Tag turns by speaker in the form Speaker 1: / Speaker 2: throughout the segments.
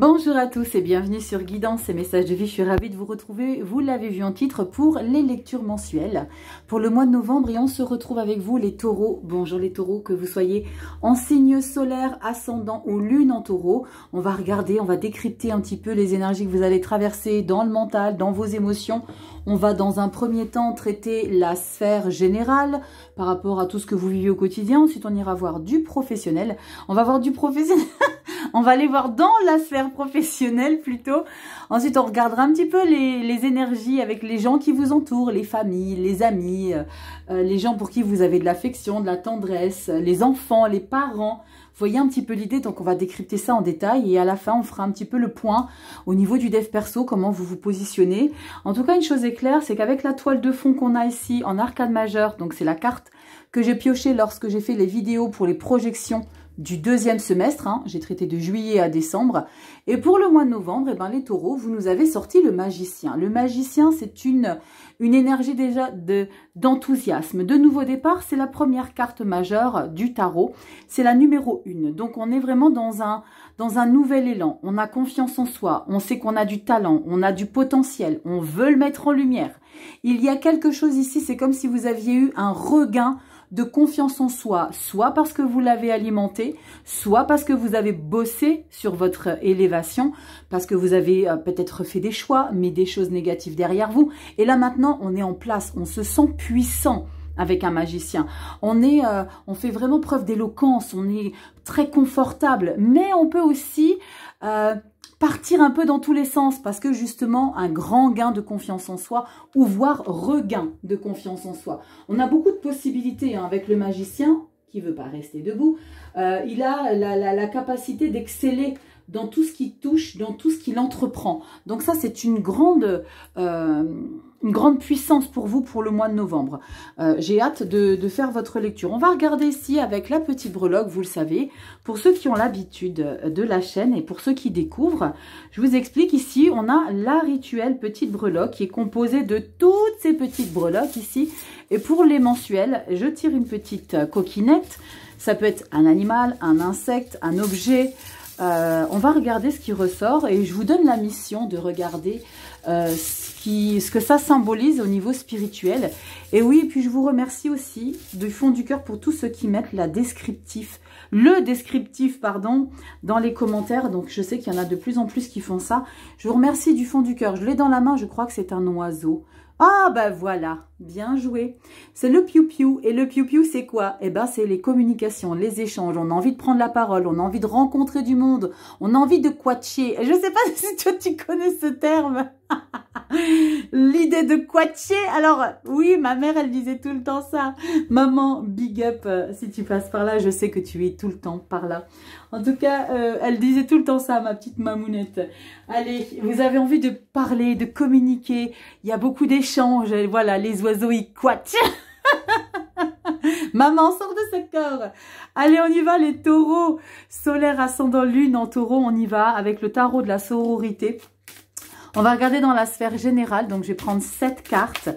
Speaker 1: Bonjour à tous et bienvenue sur Guidance et Messages de vie. Je suis ravie de vous retrouver, vous l'avez vu en titre, pour les lectures mensuelles pour le mois de novembre et on se retrouve avec vous les taureaux. Bonjour les taureaux, que vous soyez en signe solaire, ascendant ou lune en taureau. On va regarder, on va décrypter un petit peu les énergies que vous allez traverser dans le mental, dans vos émotions. On va dans un premier temps traiter la sphère générale par rapport à tout ce que vous vivez au quotidien. Ensuite, on ira voir du professionnel. On va voir du professionnel... on va aller voir dans la sphère professionnelle plutôt. Ensuite, on regardera un petit peu les, énergies avec les gens qui vous entourent, les familles, les amis, euh, euh, les gens pour qui vous avez de l'affection, de la tendresse, euh, les enfants, les parents. voyez un petit peu l'idée, donc on va décrypter ça en détail et à la fin, on fera un petit peu le point au niveau du dev perso, comment vous vous positionnez. En tout cas, une chose est claire, c'est qu'avec la toile de fond qu'on a ici en arcade majeur, donc c'est la carte que j'ai piochée lorsque j'ai fait les vidéos pour les projections du deuxième semestre. Hein. J'ai traité de juillet à décembre. Et pour le mois de novembre, eh ben, les taureaux, vous nous avez sorti le magicien. Le magicien, c'est une, une énergie déjà de d'enthousiasme. De, nouveau départ, c'est la première carte majeure du tarot. C'est la numéro une. Donc, on est vraiment dans un, dans un nouvel élan. On a confiance en soi. On sait qu'on a du talent. On a du potentiel. On veut le mettre en lumière. Il y a quelque chose ici. C'est comme si vous aviez eu un regain de confiance en soi, soit parce que vous l'avez alimenté, soit parce que vous avez bossé sur votre élévation, parce que vous avez euh, peut-être fait des choix, mis des choses négatives derrière vous. Et là maintenant, on est en place, on se sent puissant avec un magicien. On est, euh, on fait vraiment preuve d'éloquence, on est très confortable, mais on peut aussi euh, partir un peu dans tous les sens parce que justement un grand gain de confiance en soi ou voire regain de confiance en soi. On a beaucoup de possibilités hein, avec le magicien qui veut pas rester debout. Euh, il a la, la, capacité d'exceller dans tout ce qui touche, dans tout ce qu'il entreprend. Donc ça c'est une grande... Euh, une grande puissance pour vous pour le mois de novembre. Euh, j'ai hâte de, faire votre lecture. On va regarder ici avec la petite breloque, vous le savez, pour ceux qui ont l'habitude de la chaîne et pour ceux qui découvrent, je vous explique ici, on a la rituelle petite breloque qui est composée de toutes ces petites breloques ici. Et pour les mensuels, je tire une petite coquinette. Ça peut être un animal, un insecte, un objet, euh, on va regarder ce qui ressort et je vous donne la mission de regarder euh, ce que ça symbolise au niveau spirituel. Et oui, puis je vous remercie aussi du fond du cœur pour tous ceux qui mettent la descriptif, le descriptif, pardon, dans les commentaires. Donc je sais qu'il y en a de plus en plus qui font ça. Je vous remercie du fond du cœur. Je l'ai dans la main, je crois que c'est un oiseau. Ah ben voilà, bien joué. C'est le piou-piou. Et le piou-piou, c'est quoi Eh ben c'est les communications, les échanges. On a envie de prendre la parole, on a envie de rencontrer du monde, on a envie de quatcher. Je ne sais pas si toi tu connais ce terme. L'idée de quatcher. Alors oui, ma mère, elle disait tout le temps ça. Maman, big up. Si tu passes par là, je sais que tu es tout le temps par là. En tout cas, euh, elle disait tout le temps ça, ma petite mamounette. Allez, vous avez envie de parler, de communiquer. Il y a beaucoup d'échanges. Voilà, les oiseaux, ils quatchent. Maman, sort de ce corps. Allez, on y va, les taureaux. Solaire, ascendant, lune en taureau, on y va avec le tarot de la sororité. On va regarder dans la sphère générale. Donc, je vais prendre sept cartes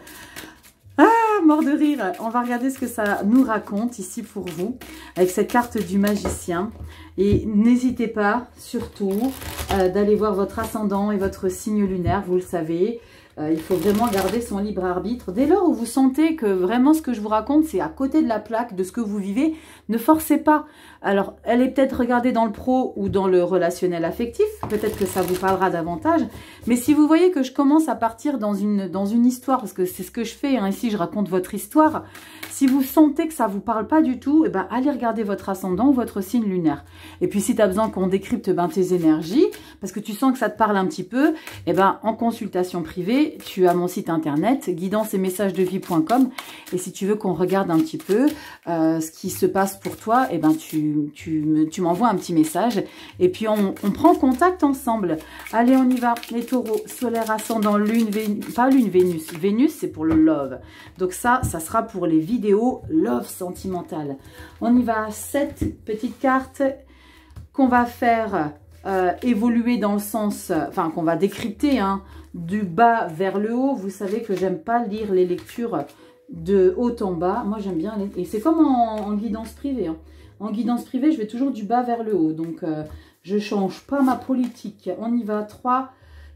Speaker 1: mort de rire. On va regarder ce que ça nous raconte ici pour vous avec cette carte du magicien. Et n'hésitez pas surtout euh, d'aller voir votre ascendant et votre signe lunaire, vous le savez. Euh, il faut vraiment garder son libre arbitre. Dès lors où vous sentez que vraiment ce que je vous raconte, c'est à côté de la plaque de ce que vous vivez, ne forcez pas. Alors, elle est peut-être regardée dans le pro ou dans le relationnel affectif, peut-être que ça vous parlera davantage, mais si vous voyez que je commence à partir dans une, dans une histoire, parce que c'est ce que je fais, hein, ici je raconte votre histoire, si vous sentez que ça ne vous parle pas du tout, eh ben, allez regarder votre ascendant ou votre signe lunaire. Et puis si tu as besoin qu'on décrypte ben, tes énergies, parce que tu sens que ça te parle un petit peu, eh ben, en consultation privée, tu as mon site internet, guidance et messages de vie.com. Et si tu veux qu'on regarde un petit peu euh, ce qui se passe pour toi, eh ben, tu, tu, tu m'envoies un petit message. Et puis, on, on, prend contact ensemble. Allez, on y va. Les taureaux, solaire, ascendant, lune, Pas lune, Vénus. Vénus, c'est pour le love. Donc ça, ça sera pour les vidéos love sentimentale. On y va. Sept petites cartes qu'on va faire euh, évoluer dans le sens, euh, enfin qu'on va décrypter, hein, du bas vers le haut. Vous savez que j'aime pas lire les lectures de haut en bas. Moi j'aime bien, et c'est comme en, guidance privée. Hein. En guidance privée, je vais toujours du bas vers le haut. Donc euh, je change pas ma politique. On y va, 3,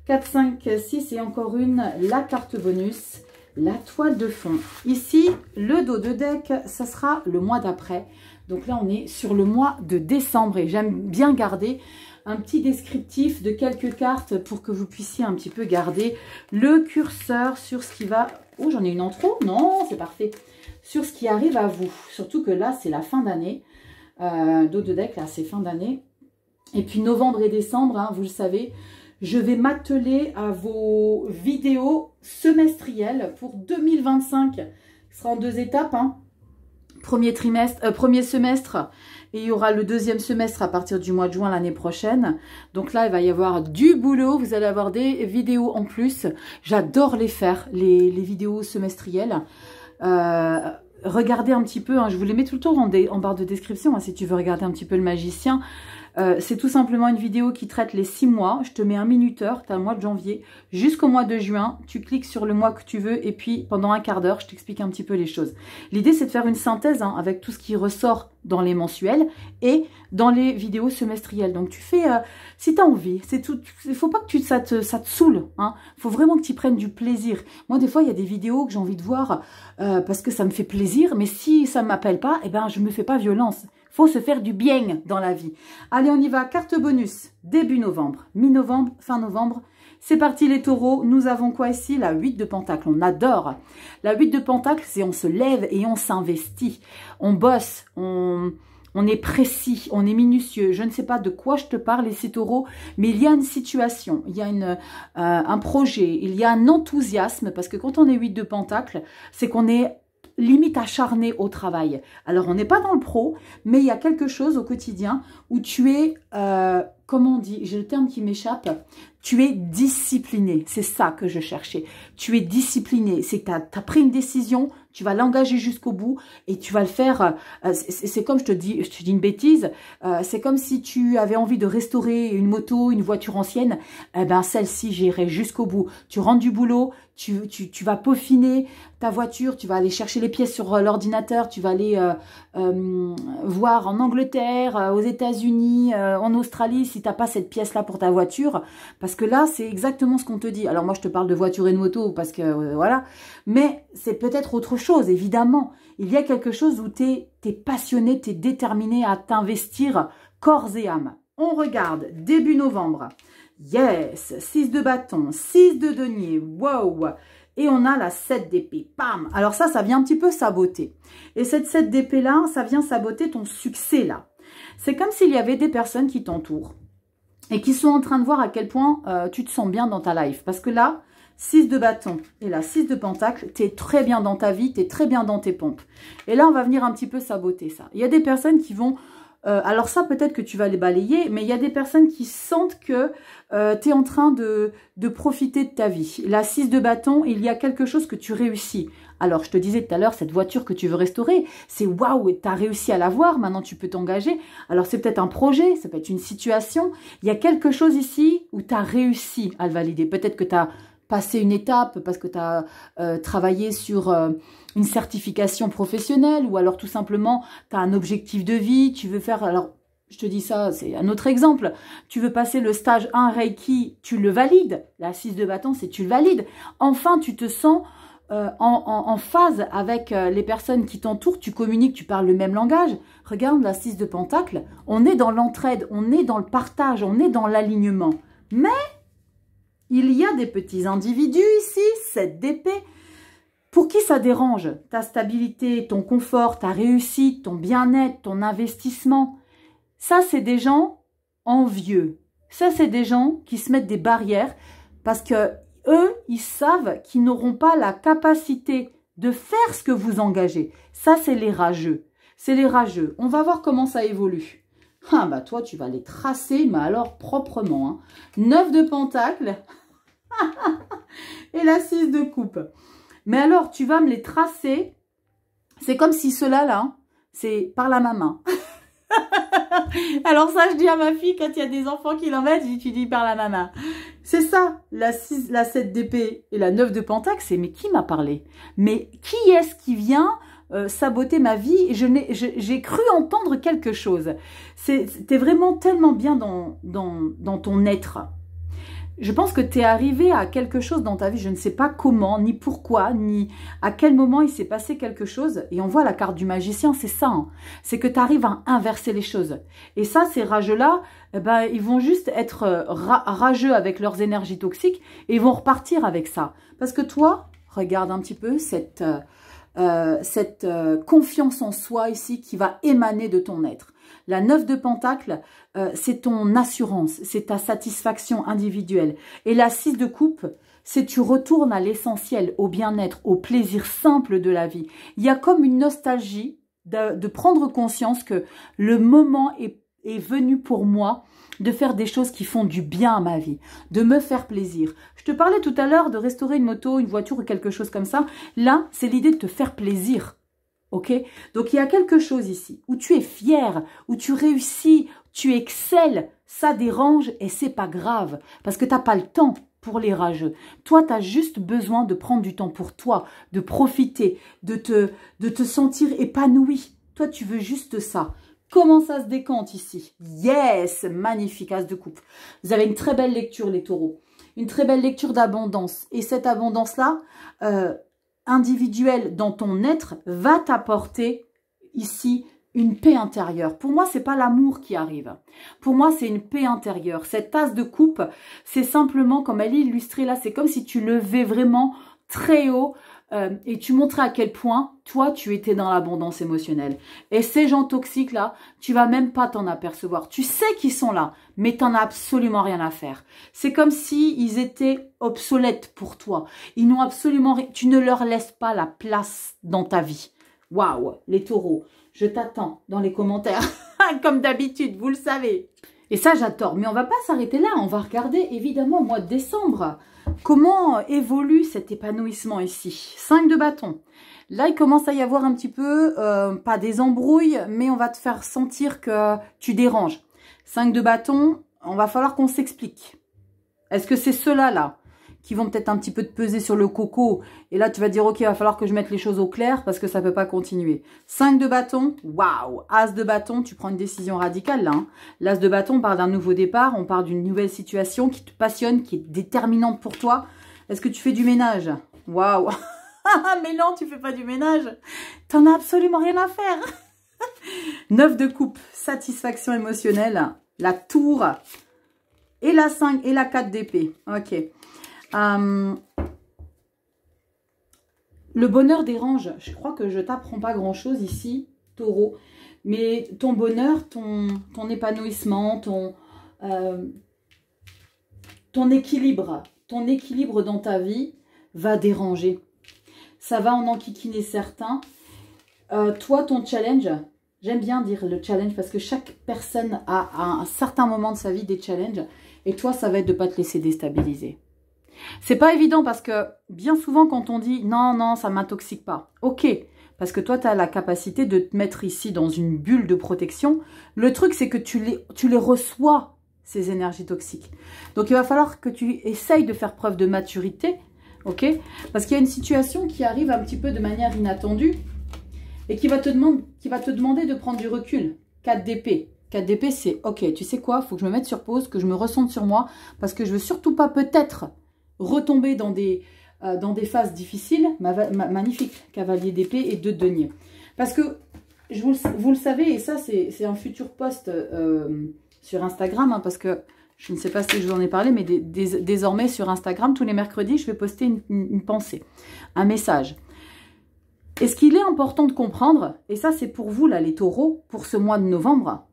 Speaker 1: 4, 5, 6 et encore une, la carte bonus, la toile de fond. Ici, le dos de deck, ça sera le mois d'après. Donc là, on est sur le mois de décembre et j'aime bien garder un petit descriptif de quelques cartes pour que vous puissiez un petit peu garder le curseur sur ce qui va... Oh, j'en ai une en trop Non, c'est parfait. Sur ce qui arrive à vous. Surtout que là, c'est la fin d'année. Euh, de deck, là, c'est fin d'année. Et puis novembre et décembre, hein, vous le savez, je vais m'atteler à vos vidéos semestrielles pour 2025. Ce sera en deux étapes, hein premier, trimestre, euh, premier semestre et il y aura le deuxième semestre à partir du mois de juin l'année prochaine. Donc là, il va y avoir du boulot. Vous allez avoir des vidéos en plus. J'adore les faire, les, vidéos semestrielles. Euh, regardez un petit peu, hein. je vous les mets tout le temps en, barre de description hein, si tu veux regarder un petit peu le magicien. Euh, c'est tout simplement une vidéo qui traite les six mois. Je te mets un minuteur, tu as le mois de janvier jusqu'au mois de juin. Tu cliques sur le mois que tu veux et puis pendant un quart d'heure, je t'explique un petit peu les choses. L'idée, c'est de faire une synthèse hein, avec tout ce qui ressort dans les mensuels et dans les vidéos semestrielles. Donc tu fais, euh, si tu as envie, c'est tout. faut pas que tu, ça, te, ça te saoule. Il hein. faut vraiment que tu prennes du plaisir. Moi, des fois, il y a des vidéos que j'ai envie de voir euh, parce que ça me fait plaisir, mais si ça ne m'appelle pas, eh ben, je ne me fais pas violence faut se faire du bien dans la vie. Allez, on y va. Carte bonus, début novembre, mi-novembre, fin novembre. C'est parti les taureaux, nous avons quoi ici La 8 de pentacle, on adore. La 8 de pentacle, c'est on se lève et on s'investit. On bosse, on, on est précis, on est minutieux. Je ne sais pas de quoi je te parle ici taureaux, mais il y a une situation, il y a une, euh, un projet, il y a un enthousiasme, parce que quand on est 8 de pentacle, c'est qu'on est limite acharné au travail. Alors, on n'est pas dans le pro, mais il y a quelque chose au quotidien où tu es euh, comment on dit, j'ai le terme qui m'échappe, tu es discipliné, c'est ça que je cherchais. Tu es discipliné, c'est que tu as, pris une décision, tu vas l'engager jusqu'au bout et tu vas le faire, euh, c'est comme je te dis, je te dis une bêtise, euh, c'est comme si tu avais envie de restaurer une moto, une voiture ancienne, eh ben celle-ci j'irai jusqu'au bout. Tu rentres du boulot, tu, tu, vas peaufiner ta voiture, tu vas aller chercher les pièces sur euh, l'ordinateur, tu vas aller voir en Angleterre, aux États-Unis, en Australie, si t'as pas cette pièce-là pour ta voiture, parce que là, c'est exactement ce qu'on te dit. Alors moi, je te parle de voiture et de moto, parce que euh, voilà, mais c'est peut-être autre chose, évidemment. Il y a quelque chose où tu es passionné, es déterminé à t'investir corps et âme. On regarde, début novembre. Yes, 6 de bâton, 6 de denier, wow et on a la 7 d'épée. Pam Alors ça, ça vient un petit peu saboter. Et cette 7 d'épée-là, ça vient saboter ton succès-là. C'est comme s'il y avait des personnes qui t'entourent et qui sont en train de voir à quel point euh, tu te sens bien dans ta life. Parce que là, 6 de bâton et là, 6 de pentacle, tu es très bien dans ta vie, tu es très bien dans tes pompes. Et là, on va venir un petit peu saboter ça. Il y a des personnes qui vont... Euh, alors ça, peut-être que tu vas les balayer, mais il y a des personnes qui sentent que euh, tu es en train de, de profiter de ta vie. La 6 de bâton, il y a quelque chose que tu réussis. Alors, je te disais tout à l'heure, cette voiture que tu veux restaurer, c'est waouh, tu as réussi à l'avoir, maintenant tu peux t'engager. Alors, c'est peut-être un projet, ça peut être une situation. Il y a quelque chose ici où tu as réussi à le valider. Peut-être que tu as passé une étape parce que tu as euh, travaillé sur euh, une certification professionnelle ou alors tout simplement tu as un objectif de vie, tu veux faire... Alors, je te dis ça, c'est un autre exemple. Tu veux passer le stage 1 Reiki, tu le valides. La 6 de bâton, c'est tu le valides. Enfin, tu te sens euh, en, en, phase avec euh, les personnes qui t'entourent, tu communiques, tu parles le même langage. Regarde la 6 de Pentacle, on est dans l'entraide, on est dans le partage, on est dans l'alignement. Mais il y a des petits individus ici, 7 d'épée, pour qui ça dérange Ta stabilité, ton confort, ta réussite, ton bien-être, ton investissement. Ça, c'est des gens envieux. Ça, c'est des gens qui se mettent des barrières parce que eux, ils savent qu'ils n'auront pas la capacité de faire ce que vous engagez. Ça, c'est les rageux. C'est les rageux. On va voir comment ça évolue. Ah bah toi, tu vas les tracer, mais alors proprement. Hein. Neuf 9 de pentacle et la 6 de coupe. Mais alors, tu vas me les tracer. C'est comme si cela là, hein, c'est par la main. Hein. Alors ça, je dis à ma fille, quand il y a des enfants qui l'emmènent, je dis, tu dis par la maman. C'est ça, la, 6, la 7 d'épée et la 9 de pentaxe, c'est mais qui m'a parlé Mais qui est-ce qui vient euh, saboter ma vie J'ai cru entendre quelque chose. T'es vraiment tellement bien dans, dans ton être je pense que tu es arrivé à quelque chose dans ta vie, je ne sais pas comment, ni pourquoi, ni à quel moment il s'est passé quelque chose. Et on voit la carte du magicien, c'est ça. Hein. C'est que tu arrives à inverser les choses. Et ça, ces rageux-là, eh ben, ils vont juste être euh, rageux avec leurs énergies toxiques et ils vont repartir avec ça. Parce que toi, regarde un petit peu cette, euh, euh, cette confiance en soi ici qui va émaner de ton être. La neuf de Pentacle, euh, c'est ton assurance, c'est ta satisfaction individuelle. Et la six de coupe, c'est tu retournes à l'essentiel, au bien-être, au plaisir simple de la vie. Il y a comme une nostalgie de, prendre conscience que le moment est, est venu pour moi de faire des choses qui font du bien à ma vie, de me faire plaisir. Je te parlais tout à l'heure de restaurer une moto, une voiture ou quelque chose comme ça. Là, c'est l'idée de te faire plaisir. Donc, il y a quelque chose ici où tu es fier, où tu réussis, tu excelles, ça dérange et c'est pas grave parce que tu t'as pas le temps pour les rageux. Toi, tu as juste besoin de prendre du temps pour toi, de profiter, de te, de te sentir épanoui. Toi, tu veux juste ça. Comment ça se décante ici Yes Magnifique, as de coupe. Vous avez une très belle lecture, les taureaux. Une très belle lecture d'abondance. Et cette abondance-là, euh, individuel dans ton être va t'apporter ici une paix intérieure. Pour moi, c'est pas l'amour qui arrive. Pour moi, c'est une paix intérieure. Cette tasse de coupe, c'est simplement, comme elle est illustrée là, c'est comme si tu levais vraiment très haut euh, et tu montrais à quel point toi tu étais dans l'abondance émotionnelle. Et ces gens toxiques là, tu vas même pas t'en apercevoir. Tu sais qu'ils sont là, mais t'en as absolument rien à faire. C'est comme si ils étaient obsolètes pour toi. Ils n'ont absolument tu ne leur laisses pas la place dans ta vie. Waouh, les taureaux, je t'attends dans les commentaires comme d'habitude, vous le savez. Et ça, j'adore. Mais on va pas s'arrêter là. On va regarder, évidemment, au mois de décembre, comment évolue cet épanouissement ici. 5 de bâton. Là, il commence à y avoir un petit peu, euh, pas des embrouilles, mais on va te faire sentir que tu déranges. 5 de bâton, on va falloir qu'on s'explique. Est-ce que c'est cela, là qui vont peut-être un petit peu te peser sur le coco. Et là, tu vas dire, ok, il va falloir que je mette les choses au clair parce que ça peut pas continuer. 5 de bâton, waouh As de bâton, tu prends une décision radicale là. Hein. L'as de bâton, on parle d'un nouveau départ, on part d'une nouvelle situation qui te passionne, qui est déterminante pour toi. Est-ce que tu fais du ménage Waouh Mais non, tu fais pas du ménage. T'en as absolument rien à faire. 9 de coupe, satisfaction émotionnelle, la tour et la 5 et la 4 d'épée. Ok. Euh, le bonheur dérange. Je crois que je t'apprends pas grand-chose ici, taureau. Mais ton bonheur, ton, ton épanouissement, ton, euh, ton équilibre, ton équilibre dans ta vie va déranger. Ça va en enquiquiner certains. Euh, toi, ton challenge, j'aime bien dire le challenge parce que chaque personne a à un certain moment de sa vie des challenges. Et toi, ça va être de ne pas te laisser déstabiliser. C'est pas évident parce que bien souvent quand on dit non, non, ça m'intoxique pas. Ok, parce que toi, tu as la capacité de te mettre ici dans une bulle de protection. Le truc, c'est que tu les, reçois, ces énergies toxiques. Donc, il va falloir que tu essayes de faire preuve de maturité, ok Parce qu'il y a une situation qui arrive un petit peu de manière inattendue et qui va te, demander, qui va te demander de prendre du recul. 4 dp 4 dp c'est « Ok, tu sais quoi Faut que je me mette sur pause, que je me ressente sur moi, parce que je veux surtout pas peut-être... » retomber dans des, euh, dans des phases difficiles, magnifique, cavalier d'épée et de deniers. Parce que, je vous, le savez, et ça c'est un futur poste euh, sur Instagram, hein, parce que je ne sais pas si je vous en ai parlé, mais désormais sur Instagram, tous les mercredis, je vais poster une, pensée, un message. Et ce qu'il est important de comprendre, et ça c'est pour vous là les taureaux, pour ce mois de novembre,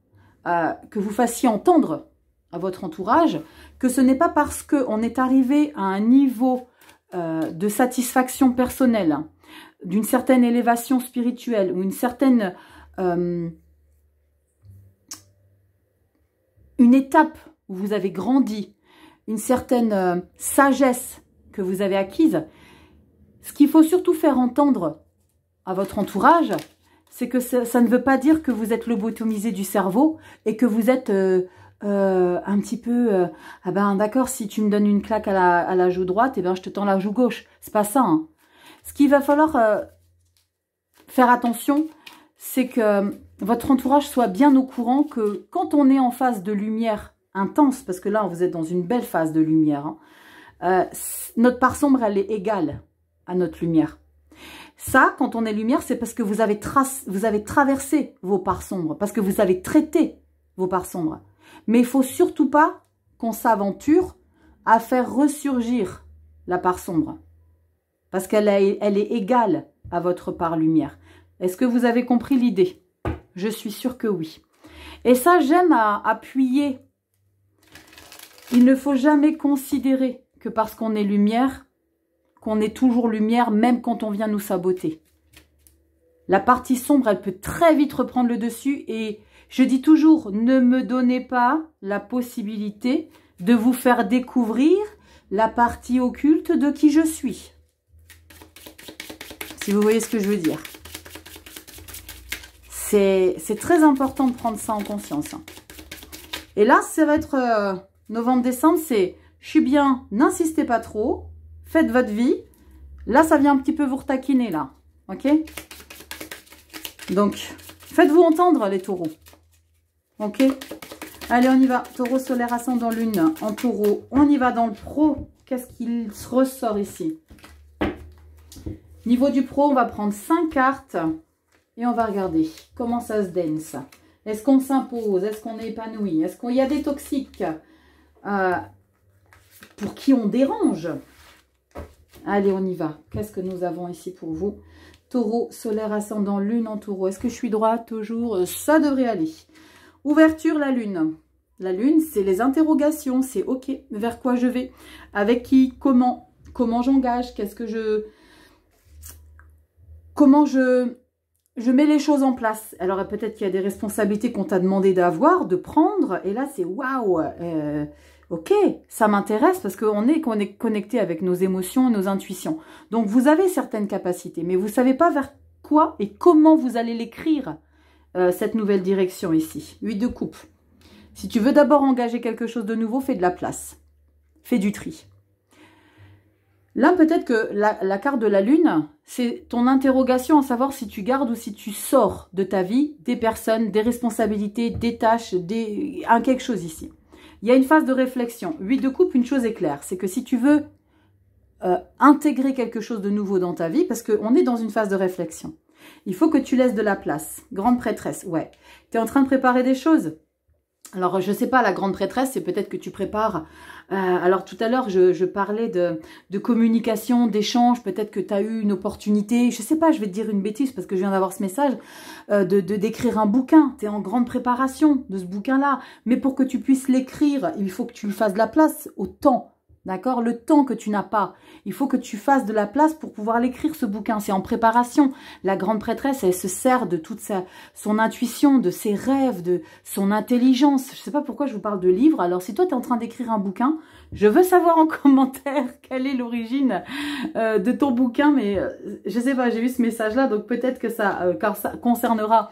Speaker 1: euh, que vous fassiez entendre à votre entourage que ce n'est pas parce qu'on est arrivé à un niveau euh, de satisfaction personnelle, d'une certaine élévation spirituelle ou une certaine... Euh, une étape où vous avez grandi, une certaine euh, sagesse que vous avez acquise, ce qu'il faut surtout faire entendre à votre entourage, c'est que ça, ne veut pas dire que vous êtes le lobotomisé du cerveau et que vous êtes euh, un petit peu euh, ah ben d'accord si tu me donnes une claque à la, joue droite et eh ben je te tends la joue gauche c'est pas ça hein. ce qu'il va falloir euh, faire attention c'est que votre entourage soit bien au courant que quand on est en phase de lumière intense parce que là vous êtes dans une belle phase de lumière hein, notre part sombre elle est égale à notre lumière ça, quand on est lumière, c'est parce que vous avez, vous avez traversé vos parts sombres, parce que vous avez traité vos parts sombres. Mais il faut surtout pas qu'on s'aventure à faire ressurgir la part sombre. Parce qu'elle est égale à votre part lumière. Est-ce que vous avez compris l'idée Je suis sûre que oui. Et ça, j'aime à appuyer. Il ne faut jamais considérer que parce qu'on est lumière, qu'on est toujours lumière, même quand on vient nous saboter. La partie sombre, elle peut très vite reprendre le dessus et je dis toujours, ne me donnez pas la possibilité de vous faire découvrir la partie occulte de qui je suis. Si vous voyez ce que je veux dire. C'est très important de prendre ça en conscience. Hein. Et là, ça va être euh, novembre-décembre, c'est je suis bien, n'insistez pas trop, faites votre vie. Là, ça vient un petit peu vous retaquiner, là, ok Donc, faites-vous entendre les taureaux. Ok Allez, on y va. Taureau, solaire, ascendant, lune. En taureau, on y va dans le pro. Qu'est-ce qu'il ressort ici Niveau du pro, on va prendre 5 cartes. Et on va regarder comment ça se dense. Est-ce qu'on s'impose Est-ce qu'on est épanoui Est-ce qu'il y a des toxiques euh, pour qui on dérange Allez, on y va. Qu'est-ce que nous avons ici pour vous Taureau, solaire, ascendant, lune en taureau. Est-ce que je suis droite toujours Ça devrait aller. Ouverture la lune. La lune, c'est les interrogations, c'est ok, vers quoi je vais, avec qui, comment, comment j'engage, qu'est-ce que je... Comment je, je mets les choses en place. Alors peut-être qu'il y a des responsabilités qu'on t'a demandé d'avoir, de prendre, et là c'est waouh, euh, ok, ça m'intéresse parce qu'on est connecté avec nos émotions, nos intuitions. Donc vous avez certaines capacités, mais vous ne savez pas vers quoi et comment vous allez l'écrire. Euh, cette nouvelle direction ici. 8 de coupe. Si tu veux d'abord engager quelque chose de nouveau, fais de la place. Fais du tri. Là, peut-être que la, carte de la lune, c'est ton interrogation à savoir si tu gardes ou si tu sors de ta vie des personnes, des responsabilités, des tâches, des, un quelque chose ici. Il y a une phase de réflexion. 8 de coupe, une chose est claire, c'est que si tu veux euh, intégrer quelque chose de nouveau dans ta vie, parce qu'on est dans une phase de réflexion, il faut que tu laisses de la place. Grande prêtresse, ouais. Tu es en train de préparer des choses alors, je sais pas, la grande prêtresse, c'est peut-être que tu prépares. Euh, alors, tout à l'heure, je, parlais de, de communication, d'échange. Peut-être que tu as eu une opportunité. Je sais pas, je vais te dire une bêtise parce que je viens d'avoir ce message euh, de d'écrire un bouquin. Tu es en grande préparation de ce bouquin-là. Mais pour que tu puisses l'écrire, il faut que tu lui fasses de la place au temps. D'accord Le temps que tu n'as pas. Il faut que tu fasses de la place pour pouvoir l'écrire, ce bouquin. C'est en préparation. La grande prêtresse, elle se sert de toute sa, son intuition, de ses rêves, de son intelligence. Je ne sais pas pourquoi je vous parle de livre. Alors, si toi, tu es en train d'écrire un bouquin, je veux savoir en commentaire quelle est l'origine euh, de ton bouquin. Mais euh, je sais pas, j'ai vu ce message-là, donc peut-être que ça, euh, ça concernera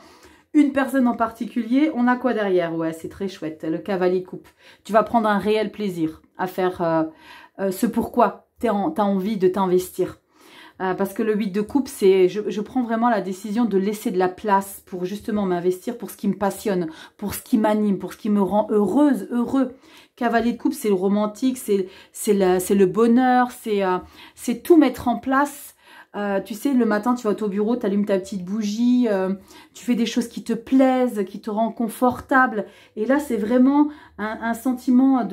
Speaker 1: une personne en particulier. On a quoi derrière Ouais, c'est très chouette, le cavalier coupe. Tu vas prendre un réel plaisir à faire euh, euh ce pourquoi tu as envie de t'investir. Euh, parce que le 8 de coupe, c'est je, je, prends vraiment la décision de laisser de la place pour justement m'investir pour ce qui me passionne, pour ce qui m'anime, pour ce qui me rend heureuse, heureux. Cavalier de coupe, c'est le romantique, c'est le bonheur, euh, c'est tout mettre en place euh, tu sais, le matin, tu vas au bureau, tu allumes ta petite bougie, euh, tu fais des choses qui te plaisent, qui te rendent confortable. Et là, c'est vraiment un, sentiment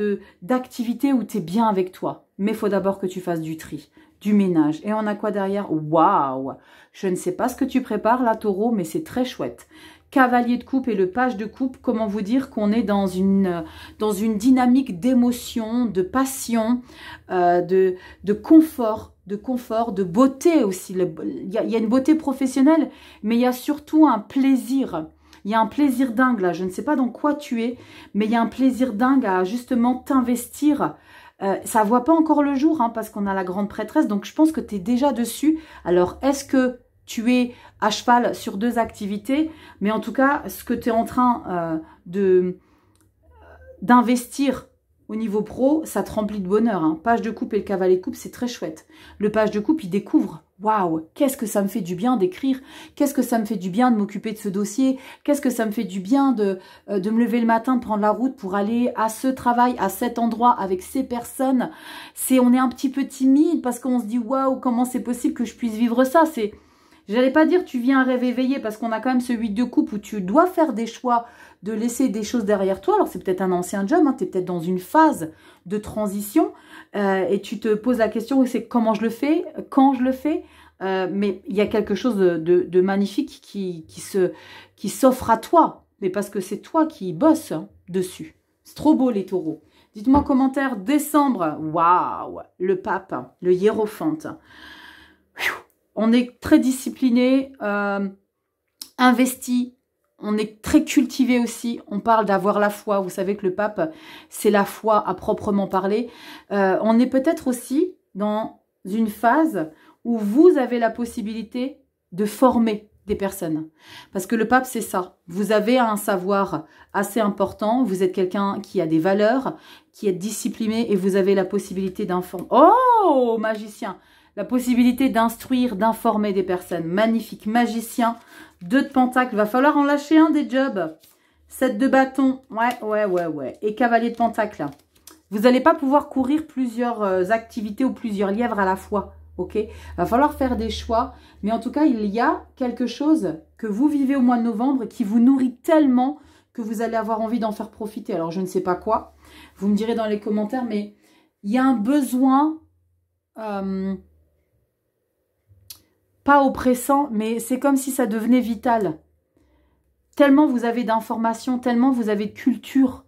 Speaker 1: d'activité où tu es bien avec toi. Mais il faut d'abord que tu fasses du tri, du ménage. Et on a quoi derrière Waouh Je ne sais pas ce que tu prépares là, taureau, mais c'est très chouette cavalier de coupe et le page de coupe, comment vous dire qu'on est dans une, dans une dynamique d'émotion, de passion, euh, de, de confort de confort, de beauté aussi. Il y, a une beauté professionnelle, mais il y a surtout un plaisir. Il y a un plaisir dingue là. Je ne sais pas dans quoi tu es, mais il y a un plaisir dingue à justement t'investir. Euh, ça ne voit pas encore le jour hein, parce qu'on a la grande prêtresse, donc je pense que tu es déjà dessus. Alors, est-ce que tu es à cheval sur deux activités Mais en tout cas, ce que tu es en train euh, de euh, d'investir au niveau pro, ça te remplit de bonheur. Hein. Page de coupe et le cavalier coupe, c'est très chouette. Le page de coupe, il découvre. Waouh, qu'est-ce que ça me fait du bien d'écrire Qu'est-ce que ça me fait du bien de m'occuper de ce dossier Qu'est-ce que ça me fait du bien de, euh, de me lever le matin, de prendre la route pour aller à ce travail, à cet endroit, avec ces personnes C'est On est un petit peu timide parce qu'on se dit waouh, comment c'est possible que je puisse vivre ça C'est J'allais pas dire tu viens rêver éveillé parce qu'on a quand même ce 8 de coupe où tu dois faire des choix de laisser des choses derrière toi. Alors c'est peut-être un ancien job, hein. tu es peut-être dans une phase de transition euh, et tu te poses la question c'est comment je le fais, quand je le fais. Euh, mais il y a quelque chose de, magnifique qui, qui s'offre à toi, mais parce que c'est toi qui bosses hein, dessus. C'est trop beau les taureaux. Dites-moi en commentaire, décembre, waouh, le pape, hein, le hiérophante on est très discipliné, euh, investi, on est très cultivé aussi. On parle d'avoir la foi. Vous savez que le pape, c'est la foi à proprement parler. Euh, on est peut-être aussi dans une phase où vous avez la possibilité de former des personnes. Parce que le pape, c'est ça. Vous avez un savoir assez important. Vous êtes quelqu'un qui a des valeurs, qui est discipliné et vous avez la possibilité d'informer. Oh, magicien la possibilité d'instruire, d'informer des personnes. Magnifique, magicien, Deux de pentacle, va falloir en lâcher un des jobs. Sept de bâton, ouais, ouais, ouais, ouais. Et cavalier de pentacle. Vous n'allez pas pouvoir courir plusieurs euh, activités ou plusieurs lièvres à la fois, ok Va falloir faire des choix, mais en tout cas, il y a quelque chose que vous vivez au mois de novembre qui vous nourrit tellement que vous allez avoir envie d'en faire profiter. Alors, je ne sais pas quoi, vous me direz dans les commentaires, mais il y a un besoin... Euh, pas oppressant, mais c'est comme si ça devenait vital. Tellement vous avez d'informations, tellement vous avez de culture.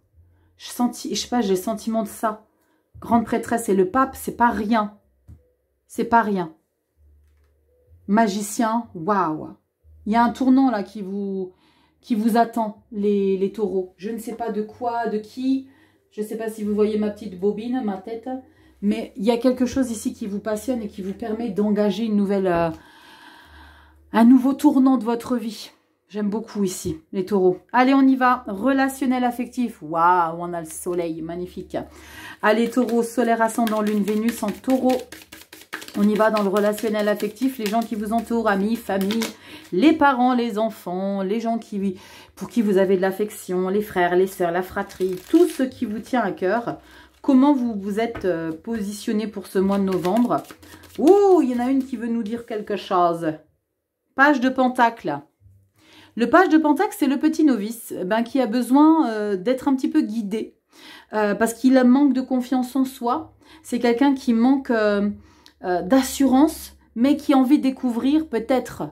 Speaker 1: Je, sens, je sais pas, j'ai le sentiment de ça. Grande prêtresse et le pape, c'est pas rien. C'est pas rien. Magicien, waouh. Il y a un tournant là qui vous, qui vous attend, les, les taureaux. Je ne sais pas de quoi, de qui. Je ne sais pas si vous voyez ma petite bobine, ma tête. Mais il y a quelque chose ici qui vous passionne et qui vous permet d'engager une nouvelle... Euh, un nouveau tournant de votre vie. J'aime beaucoup ici, les taureaux. Allez, on y va. Relationnel affectif. Waouh, on a le soleil. Magnifique. Allez, taureaux, Soleil ascendant, lune, Vénus en taureau. On y va dans le relationnel affectif, les gens qui vous entourent, amis, famille, les parents, les enfants, les gens qui, pour qui vous avez de l'affection, les frères, les sœurs, la fratrie, tout ce qui vous tient à cœur. Comment vous vous êtes euh, positionné pour ce mois de novembre Ouh, il y en a une qui veut nous dire quelque chose. Page de Pentacle. Le page de Pentacle, c'est le petit novice eh ben, qui a besoin euh, d'être un petit peu guidé euh, parce qu'il manque de confiance en soi. C'est quelqu'un qui manque euh, d'assurance, mais qui a envie de découvrir peut-être,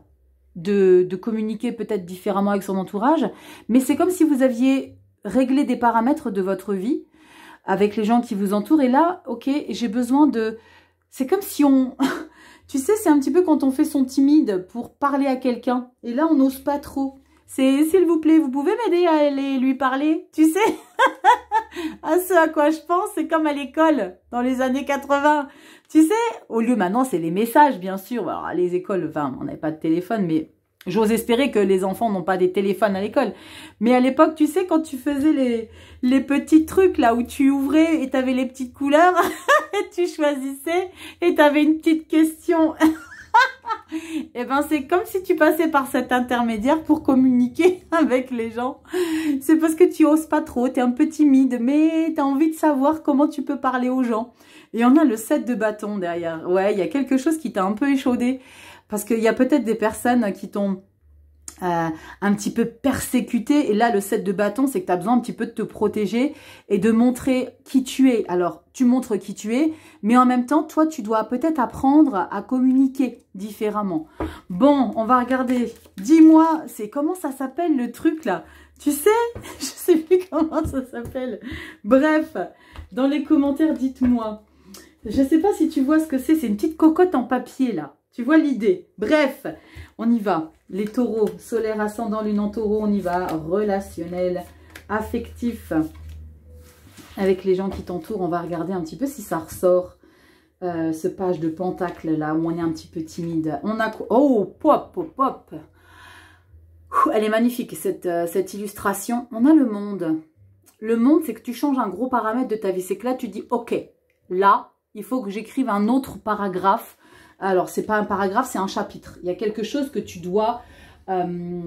Speaker 1: de, de communiquer peut-être différemment avec son entourage. Mais c'est comme si vous aviez réglé des paramètres de votre vie avec les gens qui vous entourent. Et là, ok, j'ai besoin de... C'est comme si on... Tu sais, c'est un petit peu quand on fait son timide pour parler à quelqu'un. Et là, on n'ose pas trop. C'est « S'il vous plaît, vous pouvez m'aider à aller lui parler ?» Tu sais À ah, ce à quoi je pense, c'est comme à l'école, dans les années 80. Tu sais, au lieu maintenant, c'est les messages, bien sûr. Alors, à les écoles, enfin, on n'avait pas de téléphone, mais J'ose espérer que les enfants n'ont pas des téléphones à l'école. Mais à l'époque, tu sais, quand tu faisais les, les petits trucs là où tu ouvrais et t'avais les petites couleurs, tu choisissais et t'avais une petite question. et eh ben c'est comme si tu passais par cet intermédiaire pour communiquer avec les gens. C'est parce que tu oses pas trop, tu es un peu timide, mais tu as envie de savoir comment tu peux parler aux gens. Et on a le set de bâton derrière. Ouais, il y a quelque chose qui t'a un peu échaudé. Parce qu'il y a peut-être des personnes qui t'ont euh, un petit peu persécuté. Et là, le set de bâton, c'est que tu as besoin un petit peu de te protéger et de montrer qui tu es. Alors, tu montres qui tu es, mais en même temps, toi, tu dois peut-être apprendre à communiquer différemment. Bon, on va regarder. Dis-moi, c'est comment ça s'appelle le truc là Tu sais Je sais plus comment ça s'appelle. Bref, dans les commentaires, dites-moi. Je ne sais pas si tu vois ce que c'est. C'est une petite cocotte en papier là. Tu vois l'idée Bref, on y va. Les taureaux, solaire, ascendant, lune en taureau, on y va. Relationnel, affectif. Avec les gens qui t'entourent, on va regarder un petit peu si ça ressort. Euh, ce page de pentacle là, où on est un petit peu timide. On a quoi Oh, pop, pop, pop Elle est magnifique, cette, euh, cette illustration. On a le monde. Le monde, c'est que tu changes un gros paramètre de ta vie. C'est que là, tu dis, ok, là, il faut que j'écrive un autre paragraphe alors, ce n'est pas un paragraphe, c'est un chapitre. Il y a quelque chose que tu dois... Euh,